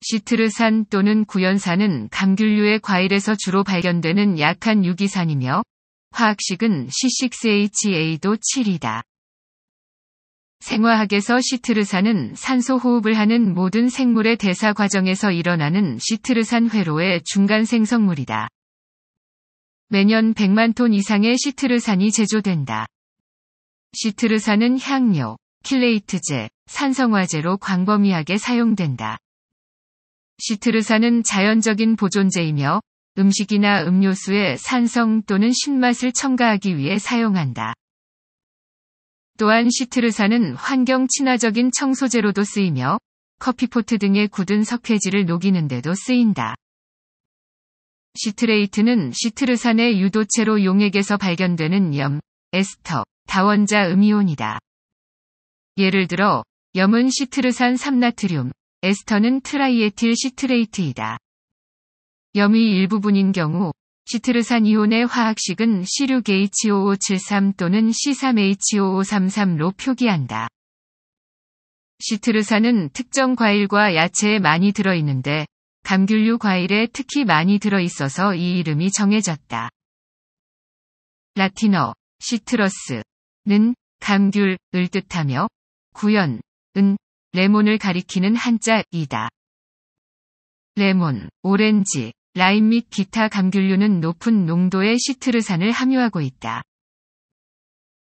시트르산 또는 구연산은 감귤류의 과일에서 주로 발견되는 약한 유기산이며 화학식은 C6HA도 7이다. 생화학에서 시트르산은 산소 호흡을 하는 모든 생물의 대사 과정에서 일어나는 시트르산 회로의 중간 생성물이다. 매년 100만 톤 이상의 시트르산이 제조된다. 시트르산은 향료, 킬레이트제, 산성화제로 광범위하게 사용된다. 시트르산은 자연적인 보존제이며 음식이나 음료수에 산성 또는 신맛을 첨가하기 위해 사용한다. 또한 시트르산은 환경 친화적인 청소제로도 쓰이며 커피포트 등의 굳은 석회질을 녹이는데도 쓰인다. 시트레이트는 시트르산의 유도체로 용액에서 발견되는 염, 에스터, 다원자 음이온이다. 예를 들어, 염은 시트르산 삼나트륨, 에스터는 트라이에틸 시트레이트이다. 염이 일부분인 경우 시트르산 이온의 화학식은 C6H5573 또는 C3H5533로 표기한다. 시트르산은 특정 과일과 야채에 많이 들어있는데 감귤류 과일에 특히 많이 들어있어서 이 이름이 정해졌다. 라틴어 시트러스는 감귤을 뜻하며 구연은 레몬을 가리키는 한자이다. 레몬, 오렌지, 라임 및 기타 감귤류는 높은 농도의 시트르산을 함유하고 있다.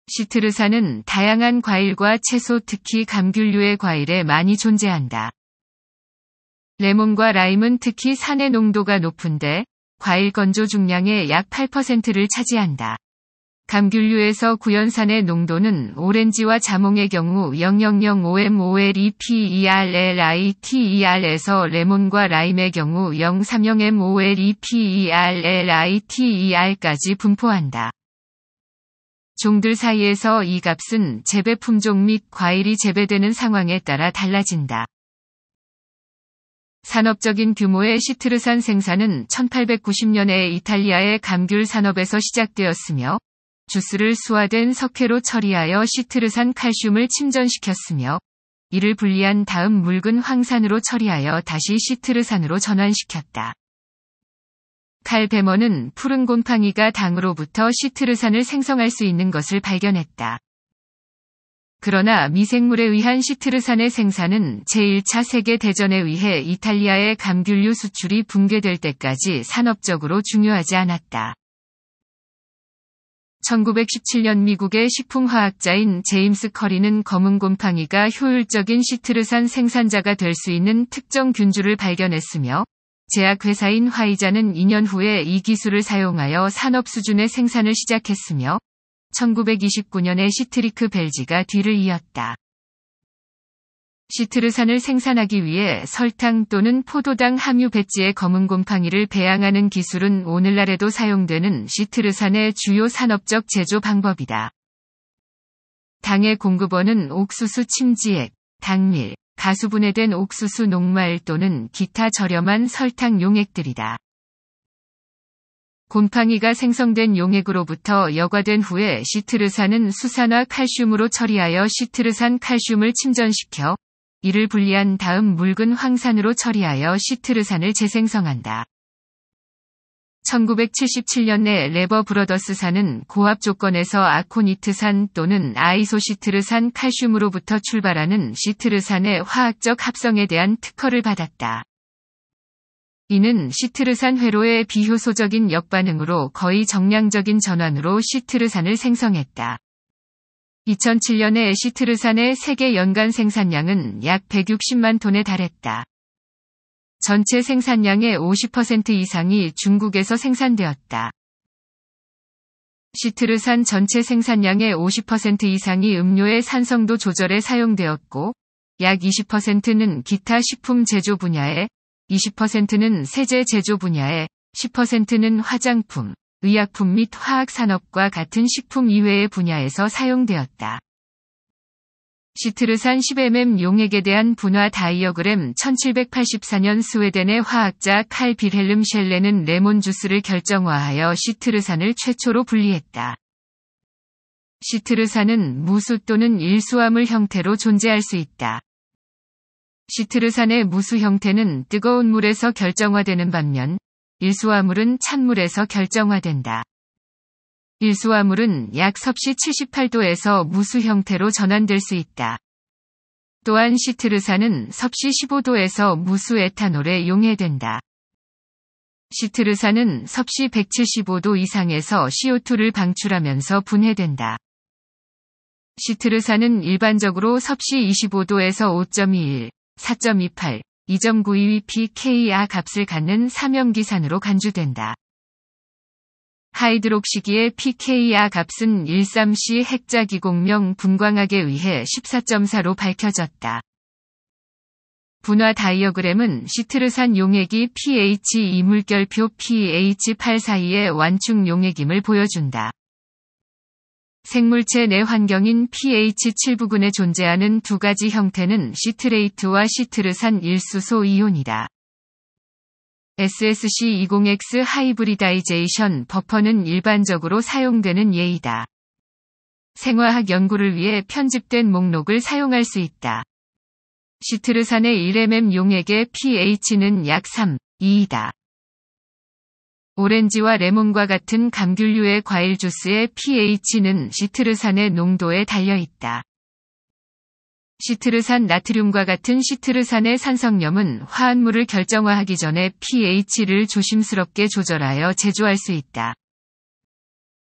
시트르산은 다양한 과일과 채소 특히 감귤류의 과일에 많이 존재한다. 레몬과 라임은 특히 산의 농도가 높은데 과일 건조 중량의 약 8%를 차지한다. 감귤류에서 구연산의 농도는 오렌지와 자몽의 경우 0.005MOLEPERLITER에서 레몬과 라임의 경우 0.30MOLEPERLITER까지 분포한다. 종들 사이에서 이 값은 재배 품종 및 과일이 재배되는 상황에 따라 달라진다. 산업적인 규모의 시트르산 생산은 1890년에 이탈리아의 감귤 산업에서 시작되었으며 주스를 수화된 석회로 처리하여 시트르산 칼슘을 침전시켰으며 이를 분리한 다음 묽은 황산으로 처리하여 다시 시트르산으로 전환시켰다. 칼베머는 푸른 곰팡이가 당으로부터 시트르산을 생성할 수 있는 것을 발견했다. 그러나 미생물에 의한 시트르산의 생산은 제1차 세계대전에 의해 이탈리아의 감귤류 수출이 붕괴될 때까지 산업적으로 중요하지 않았다. 1917년 미국의 식품화학자인 제임스 커리는 검은 곰팡이가 효율적인 시트르산 생산자가 될 수 있는 특정 균주를 발견했으며 제약회사인 화이자는 2년 후에 이 기술을 사용하여 산업 수준의 생산을 시작했으며 1929년에 시트리크 벨지가 뒤를 이었다. 시트르산을 생산하기 위해 설탕 또는 포도당 함유 배지의 검은 곰팡이를 배양하는 기술은 오늘날에도 사용되는 시트르산의 주요 산업적 제조 방법이다. 당의 공급원은 옥수수 침지액, 당밀, 가수분해된 옥수수 녹말 또는 기타 저렴한 설탕 용액들이다. 곰팡이가 생성된 용액으로부터 여과된 후에 시트르산은 수산화 칼슘으로 처리하여 시트르산 칼슘을 침전시켜 이를 분리한 다음 묽은 황산으로 처리하여 시트르산을 재생성한다. 1 9 7 7년내 레버 브러더스산은 고압 조건에서 아코니트산 또는 아이소시트르산 칼슘으로부터 출발하는 시트르산의 화학적 합성에 대한 특허를 받았다. 이는 시트르산 회로의 비효소적인 역반응으로 거의 정량적인 전환으로 시트르산을 생성했다. 2007년에 시트르산의 세계 연간 생산량은 약 160만 톤에 달했다. 전체 생산량의 50% 이상이 중국에서 생산되었다. 시트르산 전체 생산량의 50% 이상이 음료의 산성도 조절에 사용되었고, 약 20%는 기타 식품 제조 분야에, 20%는 세제 제조 분야에, 10%는 화장품, 의약품 및 화학산업과 같은 식품 이외의 분야에서 사용되었다. 시트르산 10mm 용액에 대한 분화 다이어그램 1784년 스웨덴의 화학자 칼 빌헬름 셸레는 레몬 주스를 결정화하여 시트르산을 최초로 분리했다. 시트르산은 무수 또는 일수화물 형태로 존재할 수 있다. 시트르산의 무수 형태는 뜨거운 물에서 결정화되는 반면 일수화물은 찬물에서 결정화된다. 일수화물은 약 섭씨 78도에서 무수 형태로 전환될 수 있다. 또한 시트르산은 섭씨 15도에서 무수 에탄올에 용해된다. 시트르산은 섭씨 175도 이상에서 CO2를 방출하면서 분해된다. 시트르산은 일반적으로 섭씨 25도에서 5.21, 4.28, 2 9 2 pKa 값을 갖는 삼염기산으로 간주된다. 하이드록시기의 pKa 값은 13C 핵자기공명 분광학에 의해 14.4로 밝혀졌다. 분화 다이어그램은 시트르산 용액이 pH 이물결표 pH 8 사이의 완충 용액임을 보여준다. 생물체 내 환경인 pH 7부근에 존재하는 두 가지 형태는 시트레이트와 시트르산 일수소 이온이다. SSC20X 하이브리다이제이션 버퍼는 일반적으로 사용되는 예이다. 생화학 연구를 위해 편집된 목록을 사용할 수 있다. 시트르산의 1mm 용액의 pH는 약 3, 2이다. 오렌지와 레몬과 같은 감귤류의 과일 주스의 pH는 시트르산의 농도에 달려 있다. 시트르산 나트륨과 같은 시트르산의 산성염은 화합물을 결정화하기 전에 pH를 조심스럽게 조절하여 제조할 수 있다.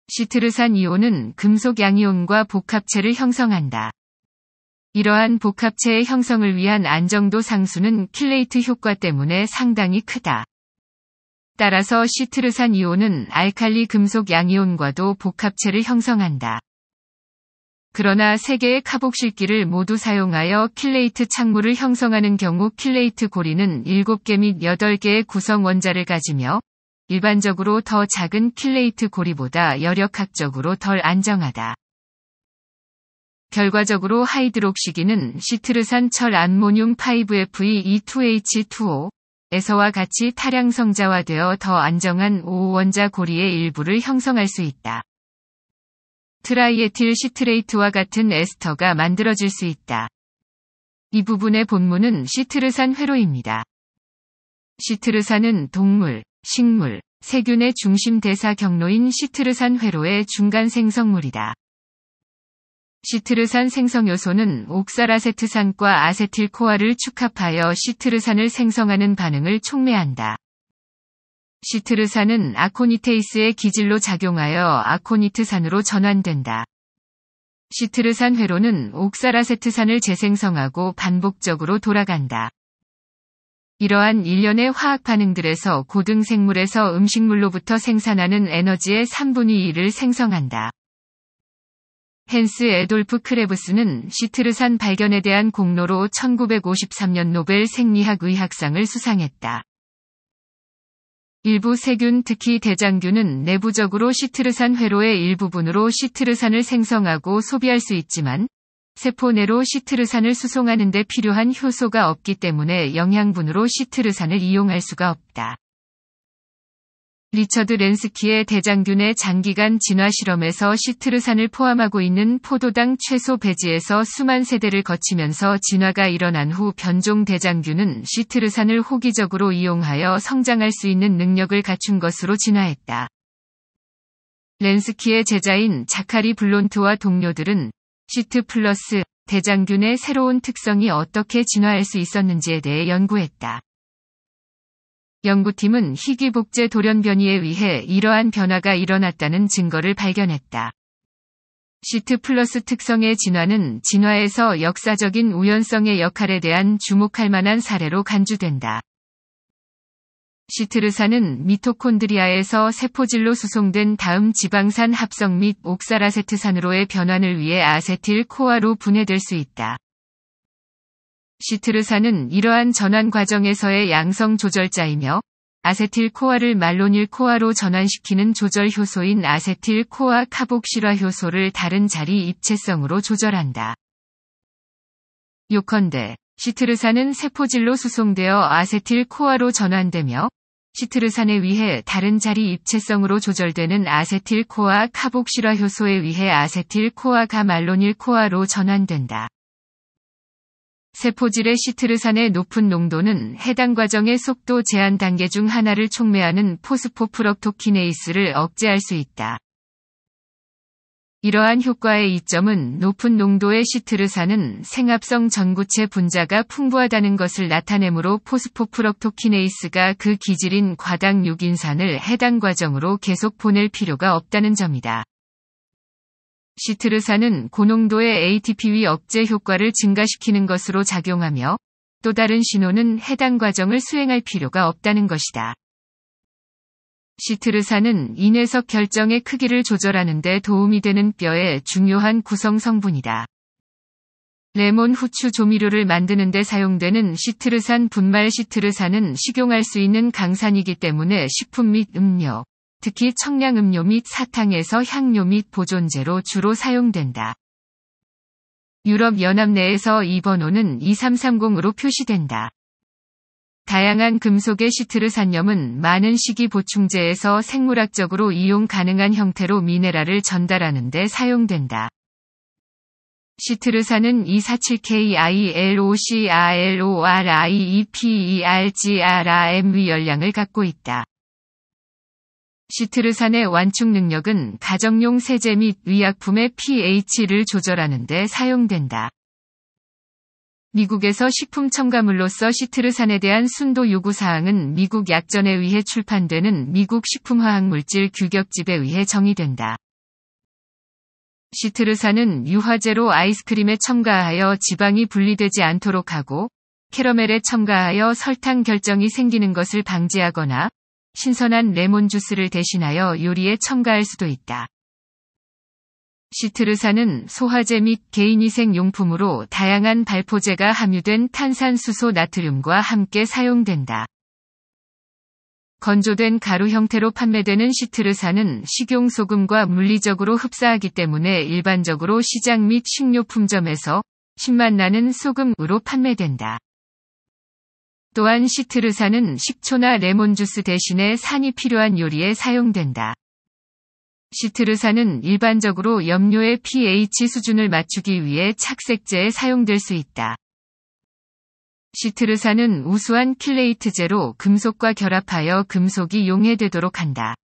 시트르산 이온은 금속 양이온과 복합체를 형성한다. 이러한 복합체의 형성을 위한 안정도 상수는 킬레이트 효과 때문에 상당히 크다. 따라서 시트르산 이온은 알칼리 금속 양이온과도 복합체를 형성한다. 그러나 세 개의 카복실기를 모두 사용하여 킬레이트 착물을 형성하는 경우 킬레이트 고리는 7개 및 8개의 구성 원자를 가지며 일반적으로 더 작은 킬레이트 고리보다 여력학적으로 덜 안정하다. 결과적으로 하이드록시기는 시트르산 철 암모늄 5Fe2H2O, 에서와 같이 타량성자화되어더 안정한 오원자 고리의 일부를 형성할 수 있다. 트라이에틸 시트레이트와 같은 에스터가 만들어질 수 있다. 이 부분의 본문은 시트르산 회로입니다. 시트르산은 동물, 식물, 세균의 중심 대사 경로인 시트르산 회로의 중간 생성물이다. 시트르산 생성요소는 옥살아세트산과 아세틸코아를 축합하여 시트르산을 생성하는 반응을 촉매한다. 시트르산은 아코니테이스의 기질로 작용하여 아코니트산으로 전환된다. 시트르산 회로는 옥살아세트산을 재생성하고 반복적으로 돌아간다. 이러한 일련의 화학 반응들에서 고등 생물에서 음식물로부터 생산하는 에너지의 3분의 1을 생성한다. 헨스 에돌프 크레브스는 시트르산 발견에 대한 공로로 1953년 노벨 생리학 의학상을 수상했다. 일부 세균 특히 대장균은 내부적으로 시트르산 회로의 일부분으로 시트르산을 생성하고 소비할 수 있지만 세포 내로 시트르산을 수송하는 데 필요한 효소가 없기 때문에 영양분으로 시트르산을 이용할 수가 없다. 리처드 렌스키의 대장균의 장기간 진화 실험에서 시트르산을 포함하고 있는 포도당 최소 배지에서 수만 세대를 거치면서 진화가 일어난 후 변종 대장균은 시트르산을 호기적으로 이용하여 성장할 수 있는 능력을 갖춘 것으로 진화했다. 렌스키의 제자인 자카리 블론트와 동료들은 시트 플러스 대장균의 새로운 특성이 어떻게 진화할 수 있었는지에 대해 연구했다. 연구팀은 희귀 복제 돌연 변이에 의해 이러한 변화가 일어났다는 증거를 발견했다. 시트 플러스 특성의 진화는 진화에서 역사적인 우연성의 역할에 대한 주목할 만한 사례로 간주된다. 시트르산은 미토콘드리아에서 세포질로 수송된 다음 지방산 합성 및 옥살아세트산으로의 변환을 위해 아세틸 코아로 분해될 수 있다. 시트르산은 이러한 전환 과정에서의 양성 조절자이며 아세틸 코아를 말로닐 코아로 전환시키는 조절 효소인 아세틸 코아 카복실화 효소를 다른 자리 입체성으로 조절한다. 요컨대 시트르산은 세포질로 수송되어 아세틸 코아로 전환되며 시트르산에 의해 다른 자리 입체성으로 조절되는 아세틸 코아 카복실화 효소에 의해 아세틸 코아가 말로닐 코아로 전환된다. 세포질의 시트르산의 높은 농도는 해당 과정의 속도 제한 단계 중 하나를 촉매하는 포스포프럭토키네이스를 억제할 수 있다. 이러한 효과의 이점은 높은 농도의 시트르산은 생합성 전구체 분자가 풍부하다는 것을 나타내므로 포스포프럭토키네이스가 그 기질인 과당 6인산을 해당 과정으로 계속 보낼 필요가 없다는 점이다. 시트르산은 고농도의 ATP위 억제 효과를 증가시키는 것으로 작용하며 또 다른 신호는 해당 과정을 수행할 필요가 없다는 것이다. 시트르산은 인해석 결정의 크기를 조절하는 데 도움이 되는 뼈의 중요한 구성 성분이다. 레몬 후추 조미료를 만드는 데 사용되는 시트르산 분말 시트르산은 식용할 수 있는 강산이기 때문에 식품 및 음료, 특히 청량음료 및 사탕에서 향료 및 보존제로 주로 사용된다. 유럽연합 내에서 이 번호는 2330으로 표시된다. 다양한 금속의 시트르산염은 많은 식이 보충제에서 생물학적으로 이용 가능한 형태로 미네랄을 전달하는 데 사용된다. 시트르산은 247KILOCRLORIEPERGRAMV 열량을 갖고 있다. 시트르산의 완충 능력은 가정용 세제 및 의약품의 pH를 조절하는 데 사용된다. 미국에서 식품 첨가물로서 시트르산에 대한 순도 요구 사항은 미국 약전에 의해 출판되는 미국 식품화학물질 규격집에 의해 정의된다. 시트르산은 유화제로 아이스크림에 첨가하여 지방이 분리되지 않도록 하고 캐러멜에 첨가하여 설탕 결정이 생기는 것을 방지하거나 신선한 레몬 주스를 대신하여 요리에 첨가할 수도 있다. 시트르산은 소화제 및 개인위생 용품으로 다양한 발포제가 함유된 탄산수소 나트륨과 함께 사용된다. 건조된 가루 형태로 판매되는 시트르산은 식용소금과 물리적으로 흡사하기 때문에 일반적으로 시장 및 식료품점에서 신맛 나는 소금으로 판매된다. 또한 시트르산은 식초나 레몬주스 대신에 산이 필요한 요리에 사용된다. 시트르산은 일반적으로 염료의 pH 수준을 맞추기 위해 착색제에 사용될 수 있다. 시트르산은 우수한 킬레이트제로 금속과 결합하여 금속이 용해되도록 한다.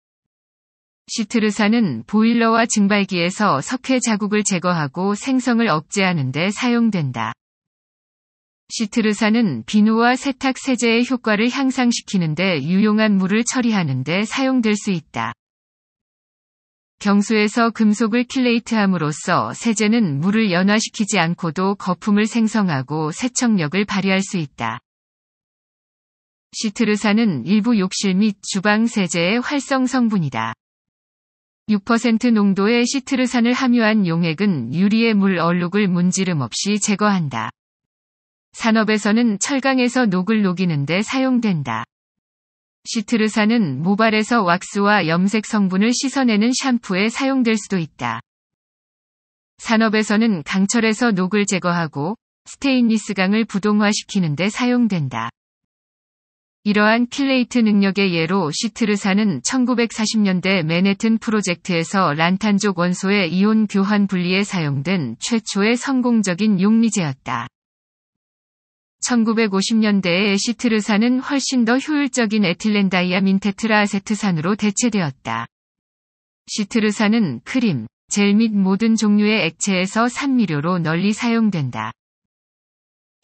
시트르산은 보일러와 증발기에서 석회 자국을 제거하고 생성을 억제하는 데 사용된다. 시트르산은 비누와 세탁 세제의 효과를 향상시키는데 유용한 물을 처리하는데 사용될 수 있다. 경수에서 금속을 킬레이트함으로써 세제는 물을 연화시키지 않고도 거품을 생성하고 세척력을 발휘할 수 있다. 시트르산은 일부 욕실 및 주방 세제의 활성 성분이다. 6% 농도의 시트르산을 함유한 용액은 유리의 물 얼룩을 문지름 없이 제거한다. 산업에서는 철강에서 녹을 녹이는데 사용된다. 시트르산은 모발에서 왁스와 염색 성분을 씻어내는 샴푸에 사용될 수도 있다. 산업에서는 강철에서 녹을 제거하고 스테인리스 강을 부동화시키는데 사용된다. 이러한 킬레이트 능력의 예로 시트르산은 1940년대 맨해튼 프로젝트에서 란탄족 원소의 이온 교환 분리에 사용된 최초의 성공적인 용리제였다. 1950년대에 에시트르산은 훨씬 더 효율적인 에틸렌다이아민 테트라아세트산으로 대체되었다. 시트르산은 크림, 젤 및 모든 종류의 액체에서 산미료로 널리 사용된다.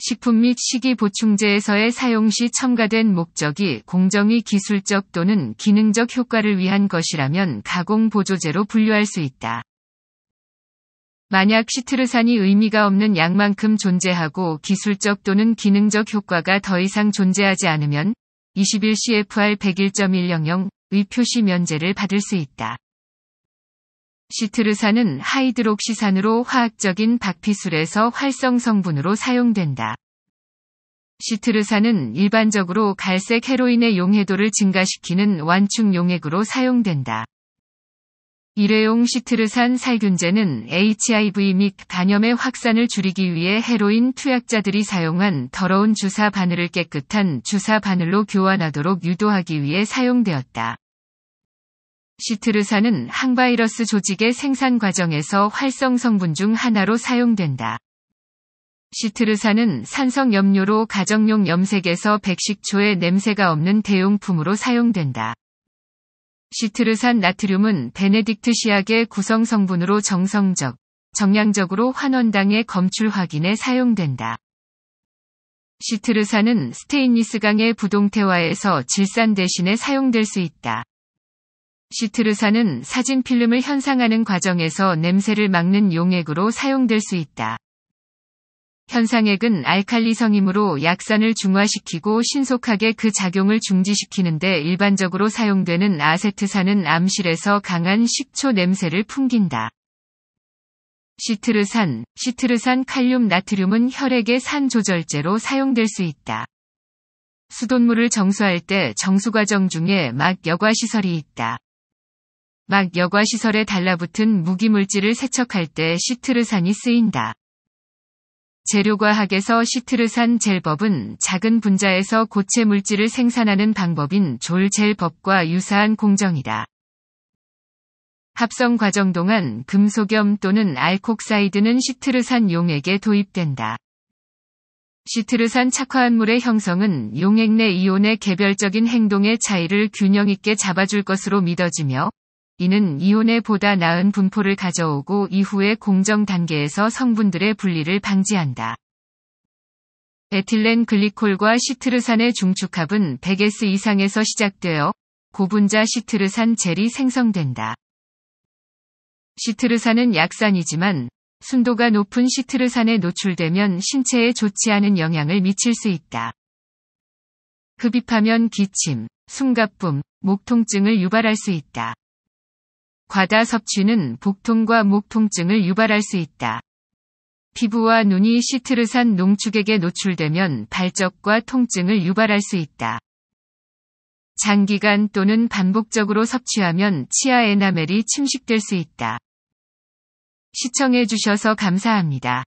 식품 및 식이 보충제에서의 사용 시 첨가된 목적이 공정의 기술적 또는 기능적 효과를 위한 것이라면 가공 보조제로 분류할 수 있다. 만약 시트르산이 의미가 없는 양만큼 존재하고 기술적 또는 기능적 효과가 더 이상 존재하지 않으면 21CFR 101.100의 표시 면제를 받을 수 있다. 시트르산은 하이드록시산으로 화학적인 박피술에서 활성 성분으로 사용된다. 시트르산은 일반적으로 갈색 헤로인의 용해도를 증가시키는 완충 용액으로 사용된다. 일회용 시트르산 살균제는 HIV 및 간염의 확산을 줄이기 위해 헤로인 투약자들이 사용한 더러운 주사 바늘을 깨끗한 주사 바늘로 교환하도록 유도하기 위해 사용되었다. 시트르산은 항바이러스 조직의 생산 과정에서 활성 성분 중 하나로 사용된다. 시트르산은 산성 염료로 가정용 염색에서 백식초의 냄새가 없는 대용품으로 사용된다. 시트르산 나트륨은 베네딕트 시약의 구성 성분으로 정성적, 정량적으로 환원당의 검출 확인에 사용된다. 시트르산은 스테인리스강의 부동태화에서 질산 대신에 사용될 수 있다. 시트르산은 사진 필름을 현상하는 과정에서 냄새를 막는 용액으로 사용될 수 있다. 현상액은 알칼리성이므로 약산을 중화시키고 신속하게 그 작용을 중지시키는데 일반적으로 사용되는 아세트산은 암실에서 강한 식초 냄새를 풍긴다. 시트르산, 시트르산 칼륨 나트륨은 혈액의 산 조절제로 사용될 수 있다. 수돗물을 정수할 때 정수 과정 중에 막 여과 시설이 있다. 막 여과 시설에 달라붙은 무기물질을 세척할 때 시트르산이 쓰인다. 재료과학에서 시트르산 젤법은 작은 분자에서 고체 물질을 생산하는 방법인 졸 젤법과 유사한 공정이다. 합성 과정 동안 금소염 또는 알콕사이드는 시트르산 용액에 도입된다. 시트르산 착화합물의 형성은 용액 내 이온의 개별적인 행동의 차이를 균형 있게 잡아줄 것으로 믿어지며 이는 이온에 보다 나은 분포를 가져오고 이후에 공정 단계에서 성분들의 분리를 방지한다. 에틸렌 글리콜과 시트르산의 중축합은 100S 이상에서 시작되어 고분자 시트르산 젤이 생성된다. 시트르산은 약산이지만 순도가 높은 시트르산에 노출되면 신체에 좋지 않은 영향을 미칠 수 있다. 흡입하면 기침, 숨가쁨, 목통증을 유발할 수 있다. 과다 섭취는 복통과 목 통증을 유발할 수 있다. 피부와 눈이 시트르산 농축액에 노출되면 발적과 통증을 유발할 수 있다. 장기간 또는 반복적으로 섭취하면 치아 에나멜이 침식될 수 있다. 시청해주셔서 감사합니다.